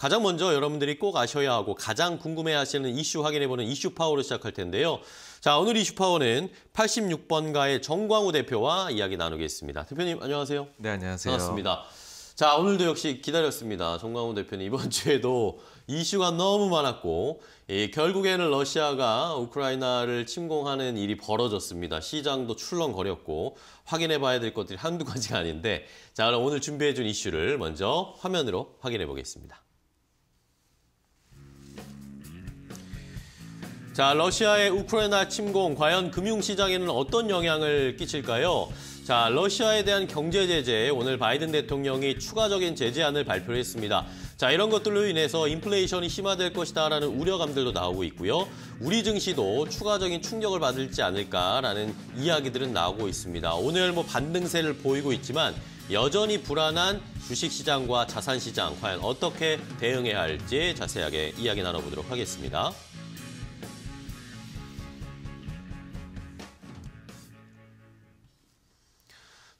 가장 먼저 여러분들이 꼭 아셔야 하고 가장 궁금해하시는 이슈 확인해보는 이슈 파워로 시작할 텐데요. 자 오늘 이슈 파워는 86번가의 정광우 대표와 이야기 나누겠습니다. 대표님 안녕하세요. 네 안녕하세요. 반갑습니다. 자 오늘도 역시 기다렸습니다. 정광우 대표님 이번 주에도 이슈가 너무 많았고 예, 결국에는 러시아가 우크라이나를 침공하는 일이 벌어졌습니다. 시장도 출렁거렸고 확인해봐야 될 것들이 한두 가지가 아닌데 자 그럼 오늘 준비해준 이슈를 먼저 화면으로 확인해 보겠습니다. 자, 러시아의 우크라이나 침공 과연 금융시장에는 어떤 영향을 끼칠까요? 자, 러시아에 대한 경제 제재에 오늘 바이든 대통령이 추가적인 제재안을 발표 했습니다. 자, 이런 것들로 인해서 인플레이션이 심화될 것이다라는 우려감들도 나오고 있고요. 우리 증시도 추가적인 충격을 받을지 않을까라는 이야기들은 나오고 있습니다. 오늘 뭐 반등세를 보이고 있지만 여전히 불안한 주식시장과 자산시장 과연 어떻게 대응해야 할지 자세하게 이야기 나눠보도록 하겠습니다.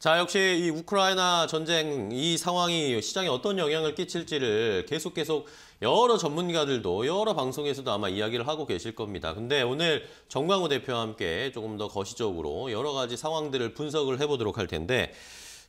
자, 역시 이 우크라이나 전쟁 이 상황이 시장에 어떤 영향을 끼칠지를 계속 계속 여러 전문가들도 여러 방송에서도 아마 이야기를 하고 계실 겁니다. 근데 오늘 정광호 대표와 함께 조금 더 거시적으로 여러 가지 상황들을 분석을 해보도록 할 텐데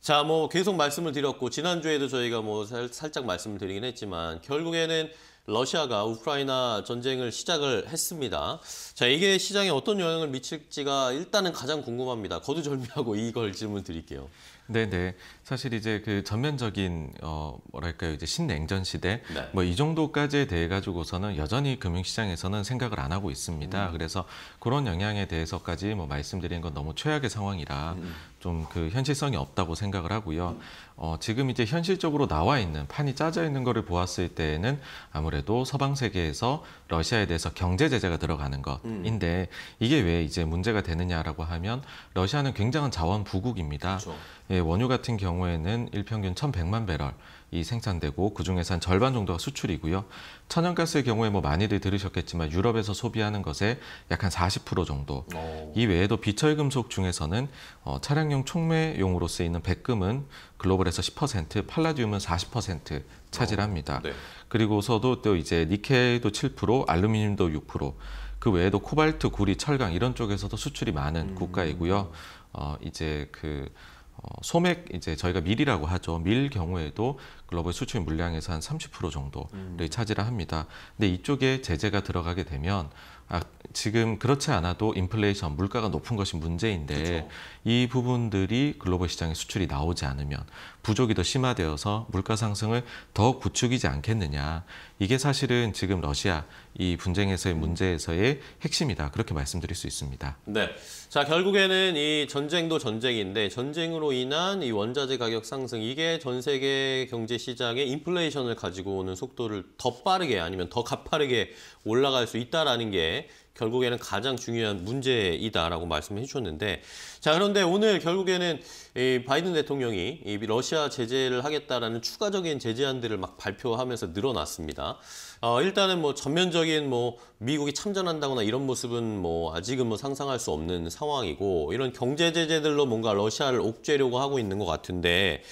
자, 뭐 계속 말씀을 드렸고 지난주에도 저희가 뭐 살, 살짝 말씀을 드리긴 했지만 결국에는 러시아가 우크라이나 전쟁을 시작을 했습니다. 자, 이게 시장에 어떤 영향을 미칠지가 일단은 가장 궁금합니다. 거두절미하고 이걸 질문 드릴게요. 네네. 사실 이제 그 전면적인 어 뭐랄까요 이제 신냉전 시대 네. 뭐이 정도까지에 대해 가지고서는 여전히 금융시장에서는 생각을 안 하고 있습니다. 음. 그래서 그런 영향에 대해서까지 뭐 말씀드린 건 너무 최악의 상황이라 음. 좀그 현실성이 없다고 생각을 하고요. 어, 지금 이제 현실적으로 나와 있는 판이 짜져 있는 거를 보았을 때에는 아무래도 서방 세계에서 러시아에 대해서 경제 제재가 들어가는 것인데 음. 이게 왜 이제 문제가 되느냐라고 하면 러시아는 굉장한 자원 부국입니다. 그렇죠. 예, 원유 같은 경우에는 일평균 1,100만 배럴 이 생산되고 그중에서 한 절반 정도가 수출이고요. 천연가스의 경우에 뭐 많이들 들으셨겠지만 유럽에서 소비하는 것에약 한 40% 정도. 오. 이 외에도 비철금속 중에서는 어, 차량 친환경 촉매용으로 쓰이는 백금은 글로벌에서 10%, 팔라디움은 40% 차지합니다. 네. 그리고서도 또 이제 니켈도 7%, 알루미늄도 6%, 그 외에도 코발트, 구리, 철강 이런 쪽에서도 수출이 많은 음. 국가이고요. 어, 이제 그 어, 소맥 이제 저희가 밀이라고 하죠. 밀 경우에도 글로벌 수출 물량에서 한 30% 정도를 음. 차지를 합니다. 근데 이쪽에 제재가 들어가게 되면 아, 지금 그렇지 않아도 인플레이션 물가가 높은 것이 문제인데 그렇죠. 이 부분들이 글로벌 시장에 수출이 나오지 않으면 부족이 더 심화되어서 물가 상승을 더 부추기지 않겠느냐 이게 사실은 지금 러시아 이 분쟁에서의 문제에서의 핵심이다 그렇게 말씀드릴 수 있습니다. 네, 자 결국에는 이 전쟁도 전쟁인데 전쟁으로 인한 이 원자재 가격 상승 이게 전 세계 경제 시장의 인플레이션을 가지고 오는 속도를 더 빠르게 아니면 더 가파르게 올라갈 수 있다라는 게 결국에는 가장 중요한 문제이다라고 말씀해 주셨는데 자 그런데 오늘 결국에는 이 바이든 대통령이 이 러시아 제재를 하겠다라는 추가적인 제재안들을 막 발표하면서 늘어났습니다. 어, 일단은 뭐 전면적인 뭐 미국이 참전한다거나 이런 모습은 뭐 아직은 뭐 상상할 수 없는 상황이고 이런 경제 제재들로 뭔가 러시아를 옥죄려고 하고 있는 것 같은데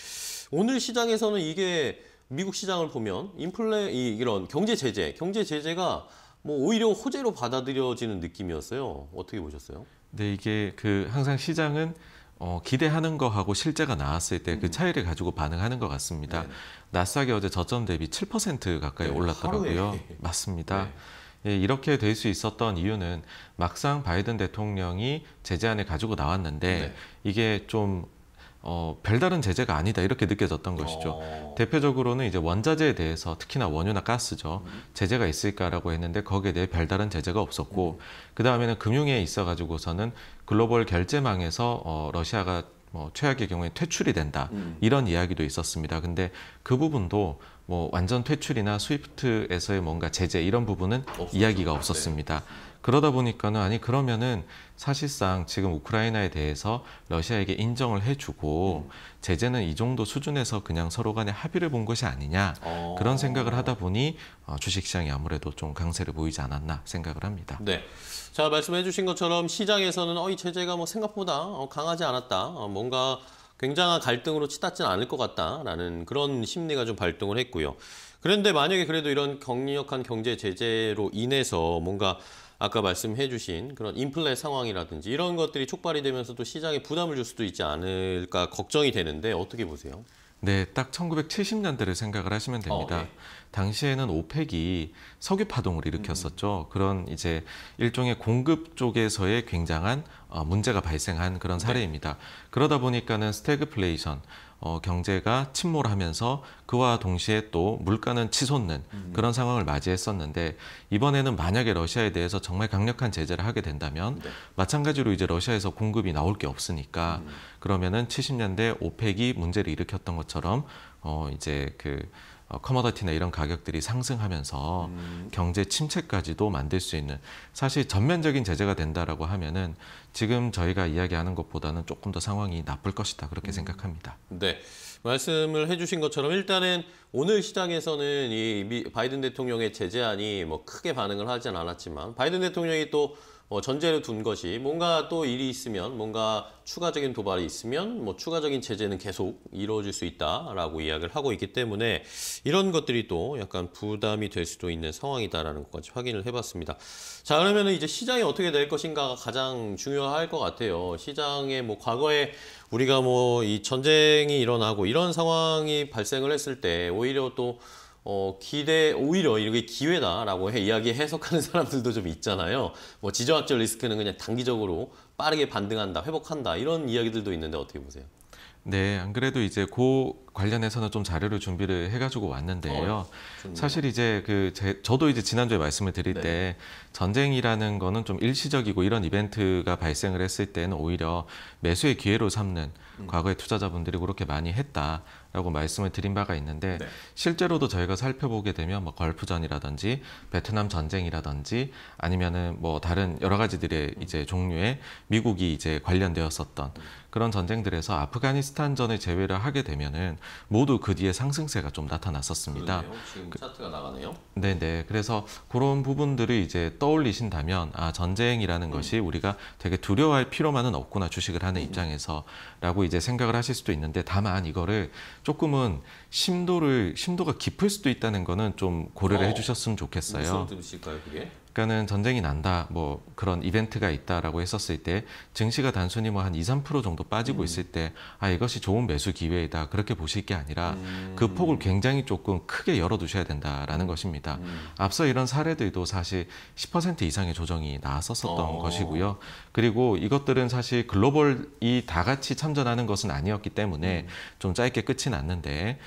오늘 시장에서는 이게 미국 시장을 보면 인플레 이 이런 경제 제재, 경제 제재가 뭐 오히려 호재로 받아들여지는 느낌이었어요. 어떻게 보셨어요? 네, 이게 그 항상 시장은 어, 기대하는 거하고 실제가 나왔을 때그 음. 차이를 가지고 반응하는 것 같습니다. 네네. 나스닥이 어제 저점 대비 7% 가까이 네, 올랐더라고요. 하루에. 맞습니다. 네. 예, 이렇게 될 수 있었던 이유는 막상 바이든 대통령이 제재안을 가지고 나왔는데 네. 이게 좀 어, 별다른 제재가 아니다 이렇게 느껴졌던 것이죠. 오. 어. 대표적으로는 이제 원자재에 대해서 특히나 원유나 가스죠 음. 제재가 있을까라고 했는데 거기에 대해 별다른 제재가 없었고 음. 그 다음에는 금융에 있어 가지고서는 글로벌 결제망에서 어, 러시아가 뭐 최악의 경우에 퇴출이 된다 음. 이런 이야기도 있었습니다. 근데 그 부분도 뭐 완전 퇴출이나 스위프트에서의 뭔가 제재 이런 부분은 없었죠. 이야기가 네. 없었습니다. 네. 그러다 보니까는 아니 그러면은 사실상 지금 우크라이나에 대해서 러시아에게 인정을 해주고 음. 제재는 이 정도 수준에서 그냥 서로 간에 합의를 본 것이 아니냐 어. 그런 생각을 하다 보니 어, 주식시장이 아무래도 좀 강세를 보이지 않았나 생각을 합니다. 네. 자 말씀해 주신 것처럼 시장에서는 어, 이 제재가 뭐 생각보다 어, 강하지 않았다. 어, 뭔가 굉장한 갈등으로 치닫진 않을 것 같다라는 그런 심리가 좀 발동을 했고요. 그런데 만약에 그래도 이런 강력한 경제 제재로 인해서 뭔가 아까 말씀해 주신 그런 인플레 상황이라든지 이런 것들이 촉발이 되면서 또 시장에 부담을 줄 수도 있지 않을까 걱정이 되는데 어떻게 보세요? 네, 딱 1970년대를 생각을 하시면 어, 됩니다. 어, 네. 당시에는 오펙이 석유 파동을 일으켰었죠. 음. 그런 이제 일종의 공급 쪽에서의 굉장한 어, 문제가 발생한 그런 네. 사례입니다. 네. 그러다 보니까는 스태그플레이션, 어, 경제가 침몰하면서 그와 동시에 또 물가는 치솟는 음. 그런 상황을 맞이했었는데 이번에는 만약에 러시아에 대해서 정말 강력한 제재를 하게 된다면 네. 마찬가지로 이제 러시아에서 공급이 나올 게 없으니까 음. 그러면은 70년대 오펙이 문제를 일으켰던 것처럼 어 이제 그 커머더티나 어, 이런 가격들이 상승하면서 음. 경제 침체까지도 만들 수 있는 사실 전면적인 제재가 된다라고 하면은 지금 저희가 이야기하는 것보다는 조금 더 상황이 나쁠 것이다 그렇게 음. 생각합니다. 네. 말씀을 해주신 것처럼 일단은 오늘 시장에서는 이 바이든 대통령의 제재안이 뭐 크게 반응을 하진 않았지만 바이든 대통령이 또 어, 전제를 둔 것이 뭔가 또 일이 있으면 뭔가 추가적인 도발이 있으면 뭐 추가적인 제재는 계속 이루어질 수 있다라고 이야기를 하고 있기 때문에 이런 것들이 또 약간 부담이 될 수도 있는 상황이다라는 것까지 확인을 해봤습니다. 자 그러면 이제 시장이 어떻게 될 것인가가 가장 중요할 것 같아요. 시장의 뭐 과거에 우리가 뭐 이 전쟁이 일어나고 이런 상황이 발생을 했을 때 오히려 또 어, 기대, 오히려 이렇게 기회다라고 해, 이야기 해석하는 사람들도 좀 있잖아요. 뭐 지정학적 리스크는 그냥 단기적으로 빠르게 반등한다, 회복한다, 이런 이야기들도 있는데 어떻게 보세요? 네, 안 그래도 이제 고 관련해서는 좀 자료를 준비를 해가지고 왔는데요. 어, 사실 이제 그 제, 저도 이제 지난주에 말씀을 드릴 네. 때 전쟁이라는 거는 좀 일시적이고 이런 이벤트가 발생을 했을 때는 오히려 매수의 기회로 삼는 음. 과거의 투자자분들이 그렇게 많이 했다. 라고 말씀을 드린 바가 있는데 네. 실제로도 저희가 살펴보게 되면 뭐 걸프전이라든지 베트남 전쟁이라든지 아니면은 뭐 다른 여러 가지들의 이제 종류의 미국이 이제 관련되었었던 그런 전쟁들에서 아프가니스탄전을 제외를 하게 되면은 모두 그 뒤에 상승세가 좀 나타났었습니다. 그러네요. 지금 그 차트가 나가네요. 네, 네. 그래서 그런 부분들을 이제 떠올리신다면 아 전쟁이라는 음. 것이 우리가 되게 두려워할 필요만은 없구나 주식을 하는 음. 입장에서라고 이제 생각을 하실 수도 있는데 다만 이거를 조금은 심도를 심도가 깊을 수도 있다는 거는 좀 고려를 어, 해주셨으면 좋겠어요. 무슨 뜻일까요, 그게? 그러니까는 전쟁이 난다, 뭐 그런 이벤트가 있다라고 했었을 때 증시가 단순히 뭐 한 2, 3% 정도 빠지고 음. 있을 때 아, 이것이 좋은 매수 기회이다. 그렇게 보실 게 아니라 음. 그 폭을 굉장히 조금 크게 열어두셔야 된다라는 것입니다. 음. 앞서 이런 사례들도 사실 10% 이상의 조정이 나왔었던 어. 것이고요. 그리고 이것들은 사실 글로벌이 다 같이 참전하는 것은 아니었기 때문에 음. 좀 짧게 끝이 났는데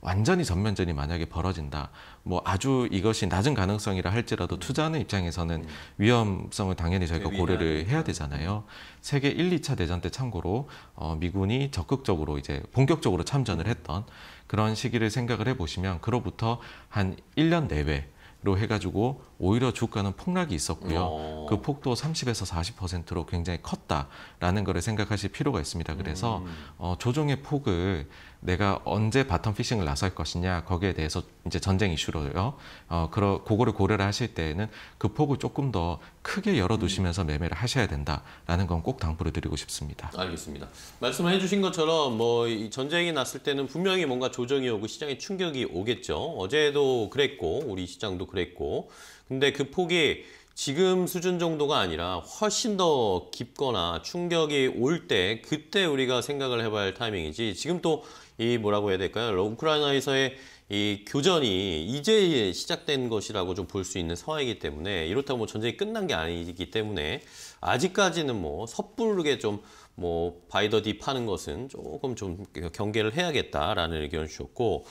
완전히 전면전이 만약에 벌어진다. 뭐 아주 이것이 낮은 가능성이라 할지라도 음. 투자하는 입장에서는 음. 위험성을 당연히 저희가 그 고려를 해야 되잖아요. 세계 1, 2차 대전 때 참고로 어, 미군이 적극적으로 이제 본격적으로 참전을 했던 그런 시기를 생각을 해보시면 그로부터 한 1년 내외 로 해가지고 오히려 주가는 폭락이 있었고요. 오. 어. 그 폭도 30에서 40%로 굉장히 컸다라는 거를 생각하실 필요가 있습니다. 그래서 음. 어, 조정의 폭을 내가 언제 바텀 피싱을 나설 것이냐 거기에 대해서 이제 전쟁 이슈로요. 어, 그러, 그거를 고려를 하실 때에는 그 폭을 조금 더 크게 열어두시면서 매매를 하셔야 된다라는 건 꼭 당부를 드리고 싶습니다. 알겠습니다. 말씀해 주신 것처럼 뭐 전쟁이 났을 때는 분명히 뭔가 조정이 오고 시장에 충격이 오겠죠. 어제도 그랬고 우리 시장도 그랬고 근데 그 폭이 지금 수준 정도가 아니라 훨씬 더 깊거나 충격이 올 때 그때 우리가 생각을 해봐야 할 타이밍이지 지금 또 이 뭐라고 해야 될까요? 우크라이나에서의 이 교전이 이제 시작된 것이라고 좀 볼 수 있는 상황이기 때문에 이렇다고 뭐 전쟁이 끝난 게 아니기 때문에 아직까지는 뭐 섣부르게 좀 뭐 바이더디 파는 것은 조금 좀 경계를 해야겠다라는 의견을 주셨고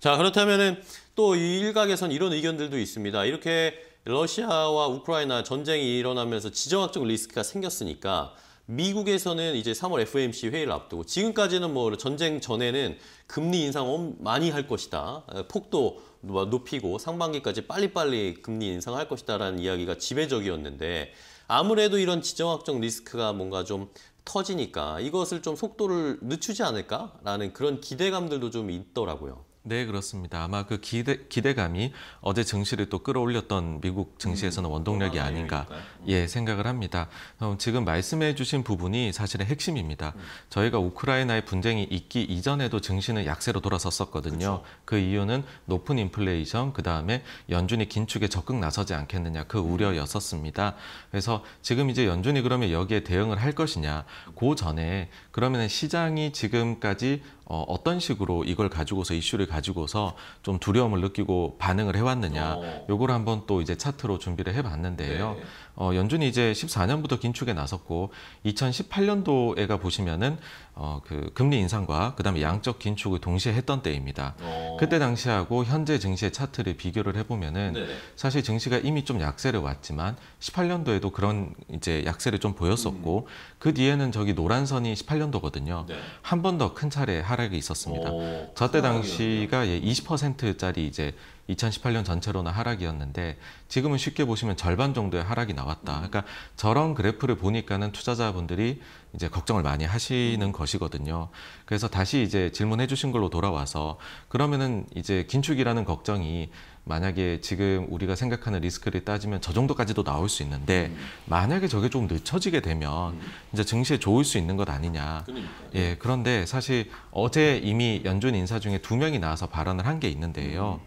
자 그렇다면은 또 이 일각에선 이런 의견들도 있습니다. 이렇게 러시아와 우크라이나 전쟁이 일어나면서 지정학적 리스크가 생겼으니까 미국에서는 이제 3월 FOMC 회의를 앞두고 지금까지는 뭐 전쟁 전에는 금리 인상 많이 할 것이다. 어, 폭도 뭐 높이고 상반기까지 빨리빨리 금리 인상할 것이다라는 이야기가 지배적이었는데 아무래도 이런 지정학적 리스크가 뭔가 좀 터지니까 이것을 좀 속도를 늦추지 않을까라는 그런 기대감들도 좀 있더라고요. 네, 그렇습니다. 아마 그 기대, 기대감이 어제 증시를 또 끌어올렸던 미국 증시에서는 음. 원동력이 아, 아닌가 음. 예, 생각을 합니다. 어, 지금 말씀해 주신 부분이 사실의 핵심입니다. 음. 저희가 우크라이나의 분쟁이 있기 이전에도 증시는 약세로 돌아섰었거든요. 그 이유는 높은 인플레이션, 그 다음에 연준이 긴축에 적극 나서지 않겠느냐 그 우려였었습니다. 그래서 지금 이제 연준이 그러면 여기에 대응을 할 것이냐 그 전에 그러면 시장이 지금까지 어, 어떤 식으로 이걸 가지고서 이슈를 가지고서 좀 두려움을 느끼고 반응을 해왔느냐 어. 요걸 한번 또 이제 차트로 준비를 해봤는데요. 네. 어, 연준이 이제 14년부터 긴축에 나섰고 2018년도에가 보시면은 어, 그 금리 인상과 그다음에 양적 긴축을 동시에 했던 때입니다. 어. 그때 당시하고 현재 증시의 차트를 비교를 해보면은 네. 사실 증시가 이미 좀 약세를 왔지만 18년도에도 그런 이제 약세를 좀 보였었고 음. 그 뒤에는 저기 노란 선이 18년도거든요. 네. 한번 더 큰 차례 하락 하락이 있었습니다. 저때 당시가 예, 20%짜리 이제 2018년 전체로는 하락이었는데 지금은 쉽게 보시면 절반 정도의 하락이 나왔다. 그러니까 저런 그래프를 보니까는 투자자분들이 이제 걱정을 많이 하시는 것이거든요. 그래서 다시 이제 질문해 주신 걸로 돌아와서 그러면은 이제 긴축이라는 걱정이 만약에 지금 우리가 생각하는 리스크를 따지면 저 정도까지도 나올 수 있는데 만약에 저게 좀 늦춰지게 되면 이제 증시에 좋을 수 있는 것 아니냐. 예, 그런데 사실 어제 이미 연준 인사 중에 두 명이 나와서 발언을 한 게 있는데요.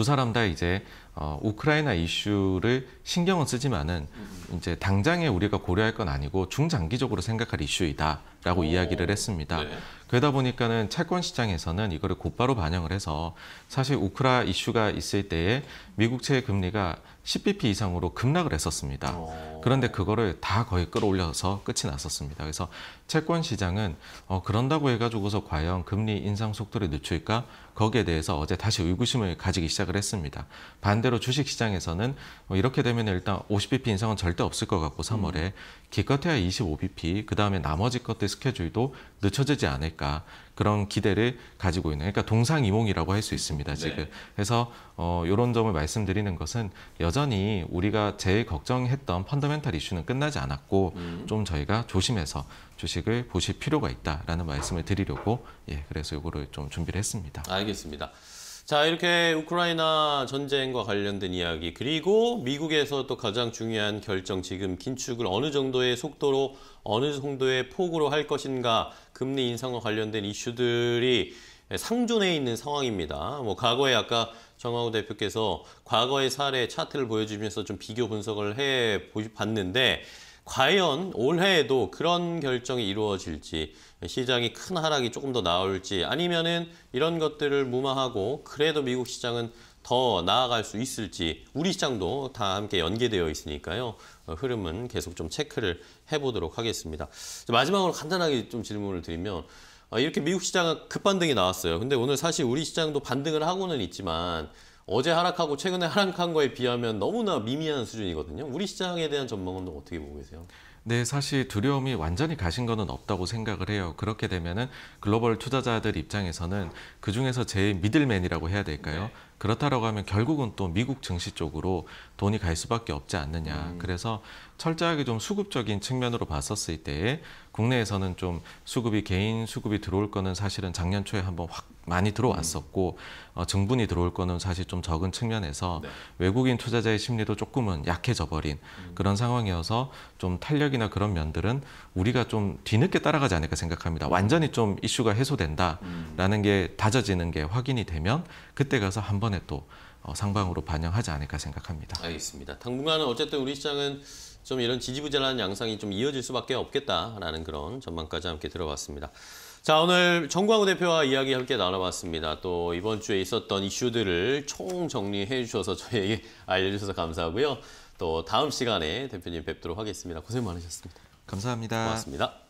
두 사람 다 이제 어, 우크라이나 이슈를 신경은 쓰지만은 음. 이제 당장에 우리가 고려할 건 아니고 중장기적으로 생각할 이슈이다라고 오. 이야기를 했습니다. 네. 그러다 보니까는 채권 시장에서는 이거를 곧바로 반영을 해서 사실 우크라 이슈가 있을 때에 미국채 금리가 10bp 이상으로 급락을 했었습니다. 오. 그런데 그거를 다 거의 끌어올려서 끝이 났었습니다. 그래서 채권 시장은 어, 그런다고 해가지고서 과연 금리 인상 속도를 늦출까 거기에 대해서 어제 다시 의구심을 가지기 시작을 했습니다. 반 반대로 주식시장에서는 뭐 이렇게 되면 일단 50bp 인상은 절대 없을 것 같고 3월에 음. 기껏해야 25bp 그다음에 나머지 것들 스케줄도 늦춰지지 않을까 그런 기대를 가지고 있는 그러니까 동상이몽이라고 할 수 있습니다 네. 지금 네. 그래서 어~ 요런 점을 말씀드리는 것은 여전히 우리가 제일 걱정했던 펀더멘탈 이슈는 끝나지 않았고 음. 좀 저희가 조심해서 주식을 보실 필요가 있다라는 말씀을 드리려고 예 그래서 요거를 좀 준비를 했습니다 알겠습니다. 자, 이렇게 우크라이나 전쟁과 관련된 이야기, 그리고 미국에서 또 가장 중요한 결정, 지금 긴축을 어느 정도의 속도로, 어느 정도의 폭으로 할 것인가, 금리 인상과 관련된 이슈들이 상존해 있는 상황입니다. 뭐, 과거에 아까 정화우 대표께서 과거의 사례 차트를 보여주면서 좀 비교 분석을 해 봤는데, 과연 올해에도 그런 결정이 이루어질지 시장이 큰 하락이 조금 더 나올지 아니면은 이런 것들을 무마하고 그래도 미국 시장은 더 나아갈 수 있을지 우리 시장도 다 함께 연계되어 있으니까요. 어, 흐름은 계속 좀 체크를 해보도록 하겠습니다. 마지막으로 간단하게 좀 질문을 드리면 어, 이렇게 미국 시장은 급반등이 나왔어요. 근데 오늘 사실 우리 시장도 반등을 하고는 있지만 어제 하락하고 최근에 하락한 거에 비하면 너무나 미미한 수준이거든요. 우리 시장에 대한 전망은 어떻게 보고 계세요? 네, 사실 두려움이 완전히 가신 거는 없다고 생각을 해요. 그렇게 되면은 글로벌 투자자들 입장에서는 그 중에서 제일 미들맨이라고 해야 될까요? 네. 그렇다라고 하면 결국은 또 미국 증시 쪽으로 돈이 갈 수밖에 없지 않느냐. 음. 그래서 철저하게 좀 수급적인 측면으로 봤었을 때에 국내에서는 좀 수급이 개인 수급이 들어올 거는 사실은 작년 초에 한번 확 많이 들어왔었고 음. 어, 증분이 들어올 거는 사실 좀 적은 측면에서 네. 외국인 투자자의 심리도 조금은 약해져 버린 음. 그런 상황이어서 좀 탄력이나 그런 면들은 우리가 좀 뒤늦게 따라가지 않을까 생각합니다. 완전히 좀 이슈가 해소된다라는 음. 게 다져지는 게 확인이 되면 그때 가서 한번 한꺼번에 또 어, 상방으로 반영하지 않을까 생각합니다. 알겠습니다. 당분간은 어쨌든 우리 시장은 좀 이런 지지부진한 양상이 좀 이어질 수밖에 없겠다라는 그런 전망까지 함께 들어봤습니다. 자 오늘 정광우 대표와 이야기 함께 나눠봤습니다. 또 이번 주에 있었던 이슈들을 총 정리해 주셔서 저희에게 알려주셔서 감사하고요. 또 다음 시간에 대표님 뵙도록 하겠습니다. 고생 많으셨습니다. 감사합니다. 고맙습니다.